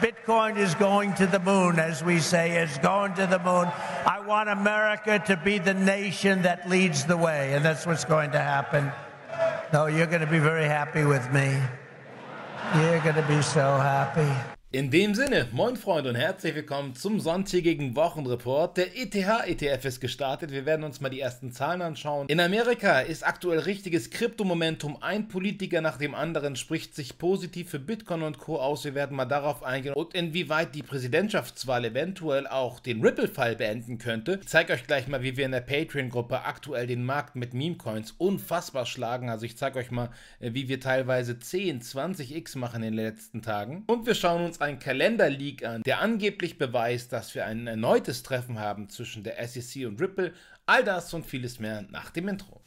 Bitcoin is going to the moon, as we say, is going to the moon. I want America to be the nation that leads the way, and that's what's going to happen. No, you're going to be very happy with me. You're going to be so happy. In dem Sinne, moin Freunde und herzlich willkommen zum sonntägigen Wochenreport. Der ETH-ETF ist gestartet. Wir werden uns mal die ersten Zahlen anschauen. In Amerika ist aktuell richtiges Kryptomomentum. Ein Politiker nach dem anderen spricht sich positiv für Bitcoin und Co. aus. Wir werden mal darauf eingehen und inwieweit die Präsidentschaftswahl eventuell auch den Ripple-Fall beenden könnte. Ich zeige euch gleich mal, wie wir in der Patreon-Gruppe aktuell den Markt mit Meme-Coins unfassbar schlagen. Also ich zeige euch mal, äh, wie wir teilweise 10, 20x machen in den letzten Tagen. Und wir schauen uns ein Kalender-Leak an, der angeblich beweist, dass wir ein erneutes Treffen haben zwischen der SEC und Ripple. All das und vieles mehr nach dem Intro.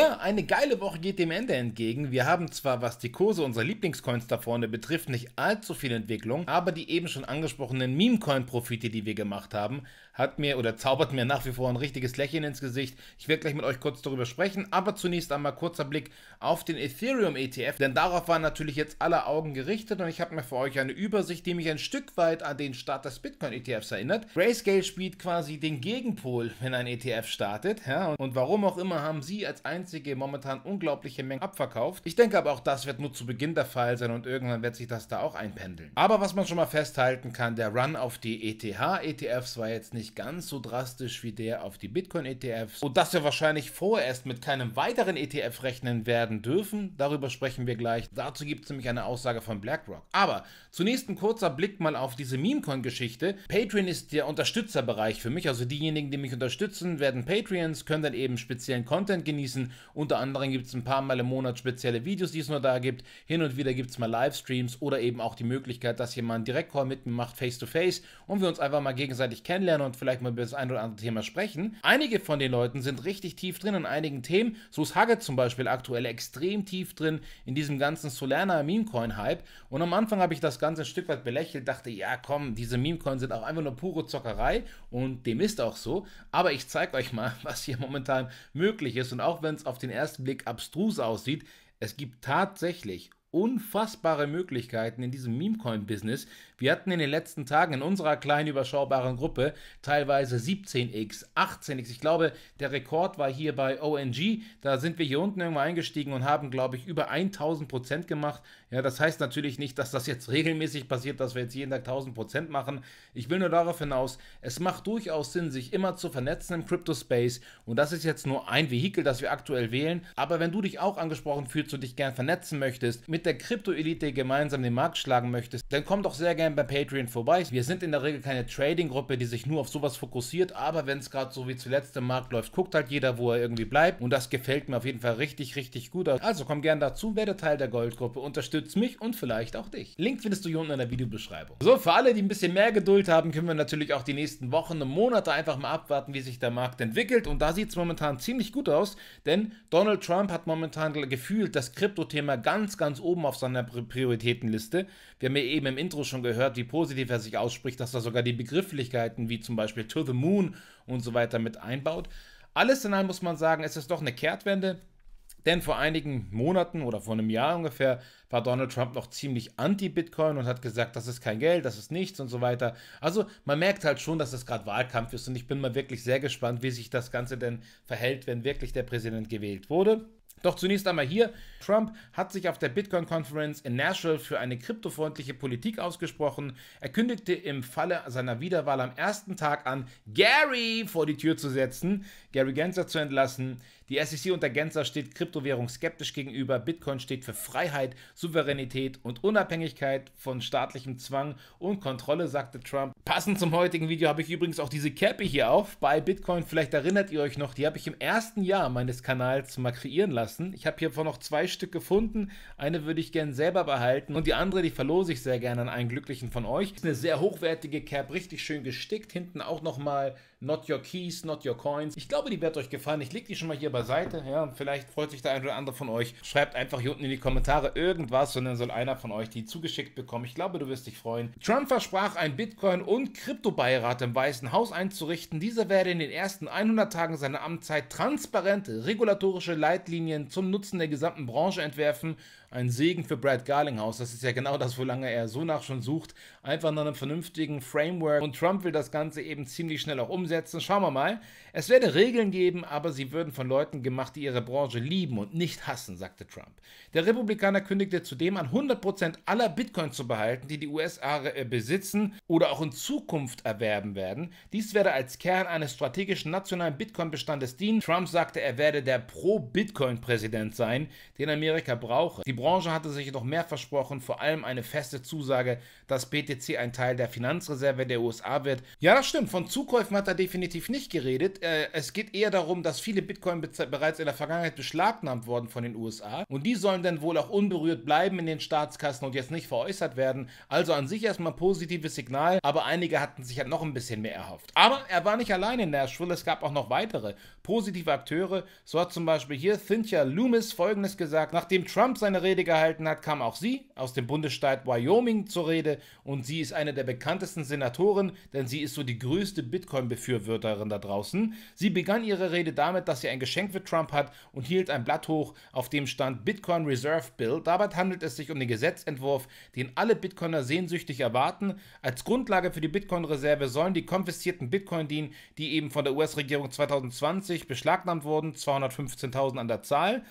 Ja, eine geile Woche geht dem Ende entgegen. Wir haben zwar, was die Kurse unserer Lieblingscoins da vorne betrifft, nicht allzu viel Entwicklung, aber die eben schon angesprochenen Meme-Coin-Profite, die wir gemacht haben, hat mir oder zaubert mir nach wie vor ein richtiges Lächeln ins Gesicht. Ich werde gleich mit euch kurz darüber sprechen, aber zunächst einmal kurzer Blick auf den Ethereum ETF, denn darauf waren natürlich jetzt alle Augen gerichtet und ich habe mir für euch eine Übersicht, die mich ein Stück weit an den Start des Bitcoin ETFs erinnert. Grayscale spielt quasi den Gegenpol, wenn ein ETF startet, ja, und warum auch immer haben sie als einziges einzige momentan unglaubliche Menge abverkauft. Ich denke aber auch, das wird nur zu Beginn der Fall sein und irgendwann wird sich das da auch einpendeln. Aber was man schon mal festhalten kann, der Run auf die ETH-ETFs war jetzt nicht ganz so drastisch wie der auf die Bitcoin-ETFs. Und dass wir wahrscheinlich vorerst mit keinem weiteren ETF rechnen werden dürfen, darüber sprechen wir gleich. Dazu gibt es nämlich eine Aussage von BlackRock. Aber zunächst ein kurzer Blick mal auf diese Memecoin-Geschichte. Patreon ist der Unterstützerbereich für mich, also diejenigen, die mich unterstützen, werden Patreons, können dann eben speziellen Content genießen unter anderem gibt es ein paar Mal im Monat spezielle Videos, die es nur da gibt. Hin und wieder gibt es mal Livestreams oder eben auch die Möglichkeit, dass jemand direkt Direktcall mit mir macht, face to face, und wir uns einfach mal gegenseitig kennenlernen und vielleicht mal über das ein oder andere Thema sprechen. Einige von den Leuten sind richtig tief drin in einigen Themen. So ist Hugget zum Beispiel aktuell extrem tief drin in diesem ganzen Solana Memecoin Hype. Und am Anfang habe ich das Ganze ein Stück weit belächelt, dachte, ja komm, diese Memecoins sind auch einfach nur pure Zockerei und dem ist auch so. Aber ich zeige euch mal, was hier momentan möglich ist. Und auch wenn es auf den ersten Blick abstrus aussieht, es gibt tatsächlich unfassbare Möglichkeiten in diesem Memecoin-Business. Wir hatten in den letzten Tagen in unserer kleinen überschaubaren Gruppe teilweise 17x, 18x. Ich glaube, der Rekord war hier bei ONG. Da sind wir hier unten irgendwo eingestiegen und haben, glaube ich, über 1000 gemacht. Ja, das heißt natürlich nicht, dass das jetzt regelmäßig passiert, dass wir jetzt jeden Tag 1000 Prozent machen. Ich will nur darauf hinaus, es macht durchaus Sinn, sich immer zu vernetzen im Crypto-Space. Und das ist jetzt nur ein Vehikel, das wir aktuell wählen. Aber wenn du dich auch angesprochen fühlst und dich gern vernetzen möchtest, mit der Crypto elite gemeinsam den Markt schlagen möchtest, dann komm doch sehr gern bei Patreon vorbei. Wir sind in der Regel keine Trading-Gruppe, die sich nur auf sowas fokussiert. Aber wenn es gerade so wie zuletzt im Markt läuft, guckt halt jeder, wo er irgendwie bleibt. Und das gefällt mir auf jeden Fall richtig, richtig gut. Also komm gern dazu, werde Teil der Goldgruppe, unterstütze unterstützt mich und vielleicht auch dich. Link findest du hier unten in der Videobeschreibung. So, für alle, die ein bisschen mehr Geduld haben, können wir natürlich auch die nächsten Wochen und Monate einfach mal abwarten, wie sich der Markt entwickelt. Und da sieht es momentan ziemlich gut aus, denn Donald Trump hat momentan gefühlt das Kryptothema ganz, ganz oben auf seiner Prioritätenliste. Wir haben ja eben im Intro schon gehört, wie positiv er sich ausspricht, dass er sogar die Begrifflichkeiten wie zum Beispiel To the Moon und so weiter mit einbaut. Alles in allem muss man sagen, es ist doch eine Kehrtwende. Denn vor einigen Monaten oder vor einem Jahr ungefähr war Donald Trump noch ziemlich anti-Bitcoin und hat gesagt, das ist kein Geld, das ist nichts und so weiter. Also man merkt halt schon, dass das gerade Wahlkampf ist und ich bin mal wirklich sehr gespannt, wie sich das Ganze denn verhält, wenn wirklich der Präsident gewählt wurde. Doch zunächst einmal hier, Trump hat sich auf der Bitcoin Conference in Nashville für eine kryptofreundliche Politik ausgesprochen. Er kündigte im Falle seiner Wiederwahl am ersten Tag an, Gary vor die Tür zu setzen, Gary Gensler zu entlassen, die SEC unter Gänzer steht Kryptowährung skeptisch gegenüber. Bitcoin steht für Freiheit, Souveränität und Unabhängigkeit von staatlichem Zwang und Kontrolle, sagte Trump. Passend zum heutigen Video habe ich übrigens auch diese Cappy hier auf bei Bitcoin. Vielleicht erinnert ihr euch noch, die habe ich im ersten Jahr meines Kanals mal kreieren lassen. Ich habe hiervon noch zwei Stück gefunden. Eine würde ich gerne selber behalten und die andere, die verlose ich sehr gerne an einen Glücklichen von euch. Ist eine sehr hochwertige Cap, richtig schön gestickt. Hinten auch nochmal Not Your Keys, Not Your Coins. Ich glaube, die wird euch gefallen. Ich lege die schon mal hier bei beiseite. Ja, vielleicht freut sich der ein oder andere von euch. Schreibt einfach hier unten in die Kommentare irgendwas und dann soll einer von euch die zugeschickt bekommen. Ich glaube, du wirst dich freuen. Trump versprach, ein Bitcoin- und Kryptobeirat im Weißen Haus einzurichten. Dieser werde in den ersten 100 Tagen seiner Amtszeit transparente regulatorische Leitlinien zum Nutzen der gesamten Branche entwerfen. Ein Segen für Brad Garlinghouse. Das ist ja genau das, wo lange er so nach schon sucht. Einfach nach einem vernünftigen Framework. Und Trump will das Ganze eben ziemlich schnell auch umsetzen. Schauen wir mal. Es werde Regeln geben, aber sie würden von Leuten Leuten gemacht, die ihre Branche lieben und nicht hassen, sagte Trump. Der Republikaner kündigte zudem an, 100% aller Bitcoin zu behalten, die die USA äh, besitzen oder auch in Zukunft erwerben werden. Dies werde als Kern eines strategischen nationalen Bitcoin-Bestandes dienen. Trump sagte, er werde der Pro-Bitcoin-Präsident sein, den Amerika brauche. Die Branche hatte sich jedoch mehr versprochen, vor allem eine feste Zusage, dass BTC ein Teil der Finanzreserve der USA wird. Ja, das stimmt, von Zukäufen hat er definitiv nicht geredet. Äh, es geht eher darum, dass viele Bitcoin bezahlen bereits in der Vergangenheit beschlagnahmt worden von den USA und die sollen dann wohl auch unberührt bleiben in den Staatskassen und jetzt nicht veräußert werden. Also an sich erstmal ein positives Signal, aber einige hatten sich ja noch ein bisschen mehr erhofft. Aber er war nicht allein in Nashville, es gab auch noch weitere positive Akteure. So hat zum Beispiel hier Cynthia Loomis folgendes gesagt: Nachdem Trump seine Rede gehalten hat, kam auch sie aus dem Bundesstaat Wyoming zur Rede und sie ist eine der bekanntesten Senatoren, denn sie ist so die größte Bitcoin-Befürworterin da draußen. Sie begann ihre Rede damit, dass sie ein Geschenk Problem für Trump hat und hielt ein Blatt hoch, auf dem stand Bitcoin Reserve Bill. Dabei handelt es sich um den Gesetzentwurf, den alle Bitcoiner sehnsüchtig erwarten. Als Grundlage für die Bitcoin-Reserve sollen die konfiszierten Bitcoin dienen, die eben von der US-Regierung 2020 beschlagnahmt wurden, 215.000 an der Zahl.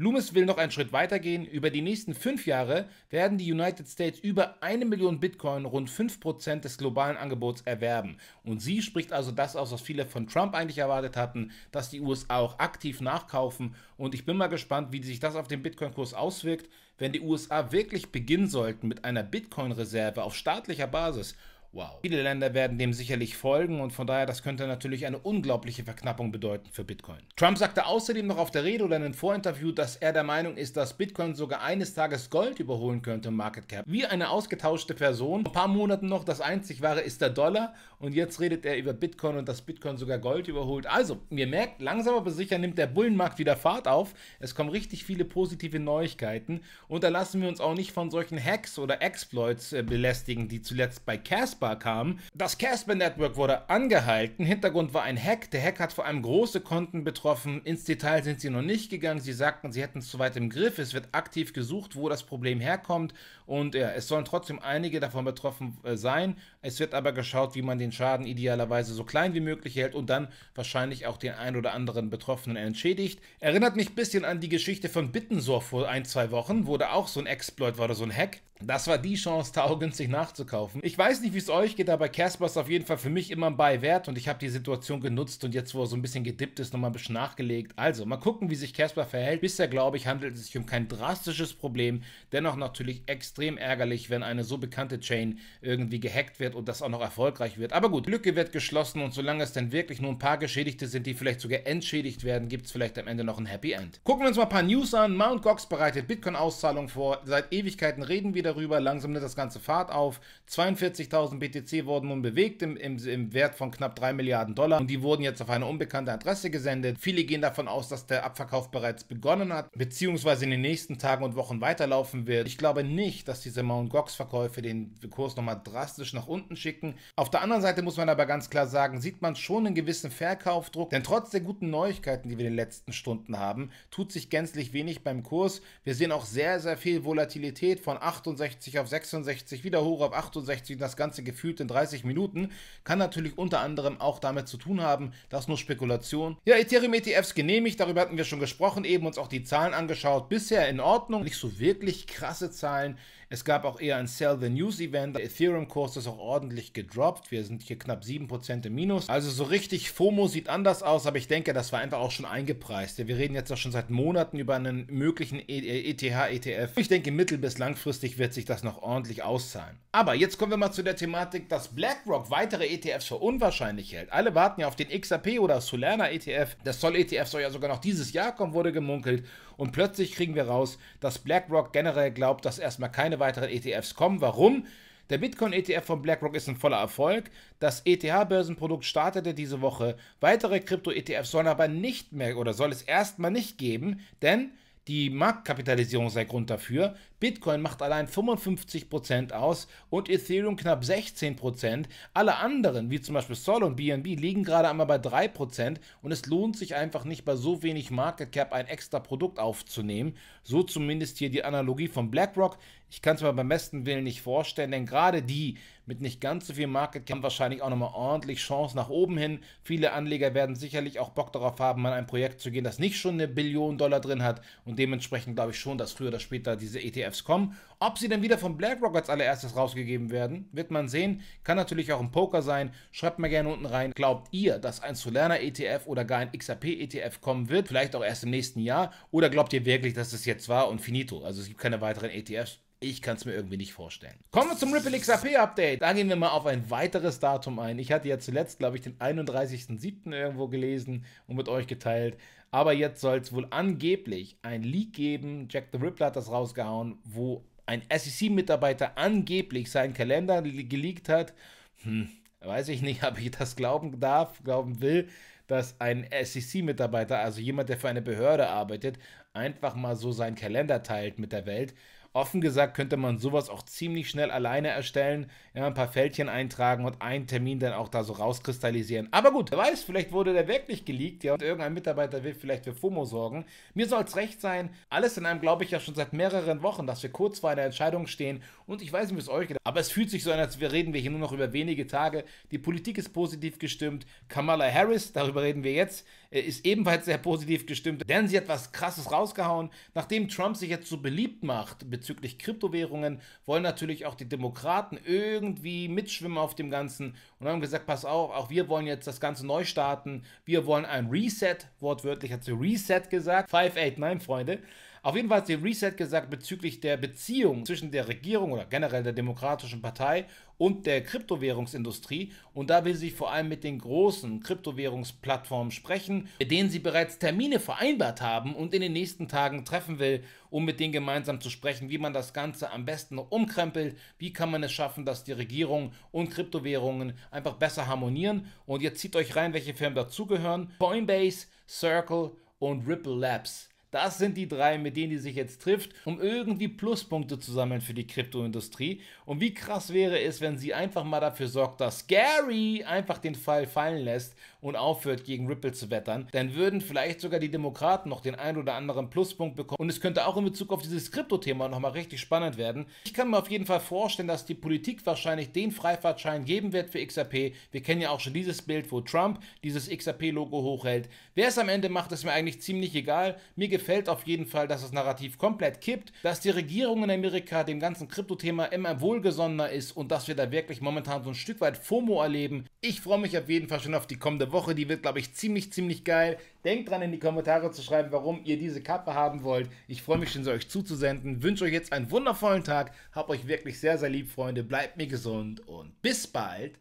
Loomis will noch einen Schritt weiter gehen. Über die nächsten fünf Jahre werden die United States über eine Million Bitcoin, rund 5% des globalen Angebots, erwerben. Und sie spricht also das aus, was viele von Trump eigentlich erwartet hatten, dass die USA auch aktiv nachkaufen. Und ich bin mal gespannt, wie sich das auf den Bitcoin-Kurs auswirkt, wenn die USA wirklich beginnen sollten mit einer Bitcoin-Reserve auf staatlicher Basis Wow. Viele Länder werden dem sicherlich folgen und von daher, das könnte natürlich eine unglaubliche Verknappung bedeuten für Bitcoin. Trump sagte außerdem noch auf der Rede oder in einem Vorinterview, dass er der Meinung ist, dass Bitcoin sogar eines Tages Gold überholen könnte im Market Cap. Wie eine ausgetauschte Person. Vor ein paar Monaten noch das einzig wahre ist der Dollar und jetzt redet er über Bitcoin und dass Bitcoin sogar Gold überholt. Also, ihr merkt, langsam aber sicher nimmt der Bullenmarkt wieder Fahrt auf. Es kommen richtig viele positive Neuigkeiten und da lassen wir uns auch nicht von solchen Hacks oder Exploits äh, belästigen, die zuletzt bei Casper Nachbar kamen. Das Casper Network wurde angehalten. Hintergrund war ein Hack. Der Hack hat vor allem große Konten betroffen. Ins Detail sind sie noch nicht gegangen. Sie sagten, sie hätten es zu weit im Griff. Es wird aktiv gesucht, wo das Problem herkommt. Und ja, es sollen trotzdem einige davon betroffen äh, sein. Es wird aber geschaut, wie man den Schaden idealerweise so klein wie möglich hält und dann wahrscheinlich auch den ein oder anderen Betroffenen entschädigt. Erinnert mich ein bisschen an die Geschichte von Bittensorf vor ein, zwei Wochen, wo da auch so ein Exploit war oder so ein Hack. Das war die Chance, taugünstig nachzukaufen. Ich weiß nicht, wie es euch geht, aber Casper ist auf jeden Fall für mich immer ein Wert und ich habe die Situation genutzt und jetzt, wo er so ein bisschen gedippt ist, nochmal ein bisschen nachgelegt. Also, mal gucken, wie sich Casper verhält. Bisher, glaube ich, handelt es sich um kein drastisches Problem. Dennoch natürlich extrem ärgerlich, wenn eine so bekannte Chain irgendwie gehackt wird und das auch noch erfolgreich wird. Aber gut, Lücke wird geschlossen und solange es denn wirklich nur ein paar Geschädigte sind, die vielleicht sogar entschädigt werden, gibt es vielleicht am Ende noch ein Happy End. Gucken wir uns mal ein paar News an. Mount Gox bereitet Bitcoin-Auszahlung vor. Seit Ewigkeiten reden wir darüber. Langsam nimmt das ganze Fahrt auf. 42.000 Milliarden BTC wurden nun bewegt im, im, im Wert von knapp 3 Milliarden Dollar und die wurden jetzt auf eine unbekannte Adresse gesendet. Viele gehen davon aus, dass der Abverkauf bereits begonnen hat, beziehungsweise in den nächsten Tagen und Wochen weiterlaufen wird. Ich glaube nicht, dass diese Mount Gox-Verkäufe den Kurs nochmal drastisch nach unten schicken. Auf der anderen Seite muss man aber ganz klar sagen, sieht man schon einen gewissen Verkaufdruck, denn trotz der guten Neuigkeiten, die wir in den letzten Stunden haben, tut sich gänzlich wenig beim Kurs. Wir sehen auch sehr, sehr viel Volatilität von 68 auf 66, wieder hoch auf 68, das Ganze gefühlt in 30 Minuten, kann natürlich unter anderem auch damit zu tun haben, dass nur Spekulation. Ja, Ethereum ETFs genehmigt, darüber hatten wir schon gesprochen, eben uns auch die Zahlen angeschaut, bisher in Ordnung, nicht so wirklich krasse Zahlen, es gab auch eher ein Sell the News Event. Der Ethereum-Kurs ist auch ordentlich gedroppt. Wir sind hier knapp 7% im Minus. Also so richtig FOMO sieht anders aus, aber ich denke, das war einfach auch schon eingepreist. Wir reden jetzt auch schon seit Monaten über einen möglichen ETH, e-, e ETF. Ich denke, mittel- bis langfristig wird sich das noch ordentlich auszahlen. Aber jetzt kommen wir mal zu der Thematik, dass BlackRock weitere ETFs für unwahrscheinlich hält. Alle warten ja auf den XRP oder Solana ETF. Das Sol-ETF soll ja sogar noch dieses Jahr kommen, wurde gemunkelt. Und plötzlich kriegen wir raus, dass BlackRock generell glaubt, dass erstmal keine weiteren ETFs kommen. Warum? Der Bitcoin-ETF von BlackRock ist ein voller Erfolg. Das ETH-Börsenprodukt startete diese Woche. Weitere Krypto-ETFs sollen aber nicht mehr oder soll es erstmal nicht geben, denn die Marktkapitalisierung sei Grund dafür. Bitcoin macht allein 55% aus und Ethereum knapp 16%. Alle anderen, wie zum Beispiel Sol und BNB, liegen gerade einmal bei 3% und es lohnt sich einfach nicht, bei so wenig Market Cap ein extra Produkt aufzunehmen. So zumindest hier die Analogie von BlackRock. Ich kann es mir beim besten Willen nicht vorstellen, denn gerade die mit nicht ganz so viel Market Cap haben wahrscheinlich auch nochmal ordentlich Chance nach oben hin. Viele Anleger werden sicherlich auch Bock darauf haben, mal ein Projekt zu gehen, das nicht schon eine Billion Dollar drin hat und dementsprechend glaube ich schon, dass früher oder später diese ETFs kommen. Ob sie dann wieder von BlackRock als allererstes rausgegeben werden, wird man sehen. Kann natürlich auch ein Poker sein. Schreibt mir gerne unten rein, glaubt ihr, dass ein Solana ETF oder gar ein XRP ETF kommen wird? Vielleicht auch erst im nächsten Jahr? Oder glaubt ihr wirklich, dass es das jetzt war und finito? Also es gibt keine weiteren ETFs? Ich kann es mir irgendwie nicht vorstellen. Kommen wir zum Ripple XRP Update. Da gehen wir mal auf ein weiteres Datum ein. Ich hatte ja zuletzt, glaube ich, den 31.07. irgendwo gelesen und mit euch geteilt. Aber jetzt soll es wohl angeblich ein Leak geben. Jack the Ripper hat das rausgehauen, wo ein SEC-Mitarbeiter angeblich seinen Kalender geleakt hat. Hm, weiß ich nicht, ob ich das glauben darf, glauben will, dass ein SEC-Mitarbeiter, also jemand, der für eine Behörde arbeitet, einfach mal so seinen Kalender teilt mit der Welt. Offen gesagt könnte man sowas auch ziemlich schnell alleine erstellen, ja, ein paar Fältchen eintragen und einen Termin dann auch da so rauskristallisieren. Aber gut, wer weiß, vielleicht wurde der wirklich geleakt, ja, und irgendein Mitarbeiter will vielleicht für FOMO sorgen. Mir soll es recht sein, alles in einem glaube ich ja schon seit mehreren Wochen, dass wir kurz vor einer Entscheidung stehen und ich weiß nicht, wie es euch geht, aber es fühlt sich so an, als wir reden wir hier nur noch über wenige Tage. Die Politik ist positiv gestimmt. Kamala Harris, darüber reden wir jetzt, äh, ist ebenfalls sehr positiv gestimmt, denn sie hat was krasses rausgehauen, nachdem Trump sich jetzt so beliebt macht bezüglich bezüglich Kryptowährungen, wollen natürlich auch die Demokraten irgendwie mitschwimmen auf dem Ganzen und haben gesagt, pass auf, auch wir wollen jetzt das Ganze neu starten, wir wollen ein Reset, wortwörtlich hat sie Reset gesagt, 589 Freunde, auf jeden Fall hat sie Reset gesagt bezüglich der Beziehung zwischen der Regierung oder generell der Demokratischen Partei und der Kryptowährungsindustrie. Und da will sie vor allem mit den großen Kryptowährungsplattformen sprechen, mit denen sie bereits Termine vereinbart haben und in den nächsten Tagen treffen will, um mit denen gemeinsam zu sprechen, wie man das Ganze am besten umkrempelt, wie kann man es schaffen, dass die Regierung und Kryptowährungen einfach besser harmonieren. Und jetzt zieht euch rein, welche Firmen dazugehören. Coinbase, Circle und Ripple Labs. Das sind die drei, mit denen die sich jetzt trifft, um irgendwie Pluspunkte zu sammeln für die Kryptoindustrie. Und wie krass wäre es, wenn sie einfach mal dafür sorgt, dass Gary einfach den Fall fallen lässt und aufhört, gegen Ripple zu wettern, dann würden vielleicht sogar die Demokraten noch den ein oder anderen Pluspunkt bekommen. Und es könnte auch in Bezug auf dieses Krypto-Thema nochmal richtig spannend werden. Ich kann mir auf jeden Fall vorstellen, dass die Politik wahrscheinlich den Freifahrtschein geben wird für XRP. Wir kennen ja auch schon dieses Bild, wo Trump dieses XRP-Logo hochhält. Wer es am Ende macht, ist mir eigentlich ziemlich egal. Mir gefällt auf jeden Fall, dass das Narrativ komplett kippt, dass die Regierung in Amerika dem ganzen Krypto-Thema immer wohlgesonnener ist und dass wir da wirklich momentan so ein Stück weit FOMO erleben. Ich freue mich auf jeden Fall schon auf die kommende Woche. Die wird, glaube ich, ziemlich, ziemlich geil. Denkt dran, in die Kommentare zu schreiben, warum ihr diese Kappe haben wollt. Ich freue mich schon, sie euch zuzusenden. Wünsche euch jetzt einen wundervollen Tag. Hab euch wirklich sehr, sehr lieb, Freunde. Bleibt mir gesund und bis bald.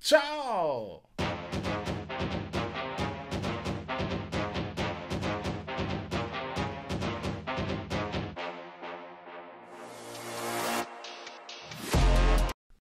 Ciao!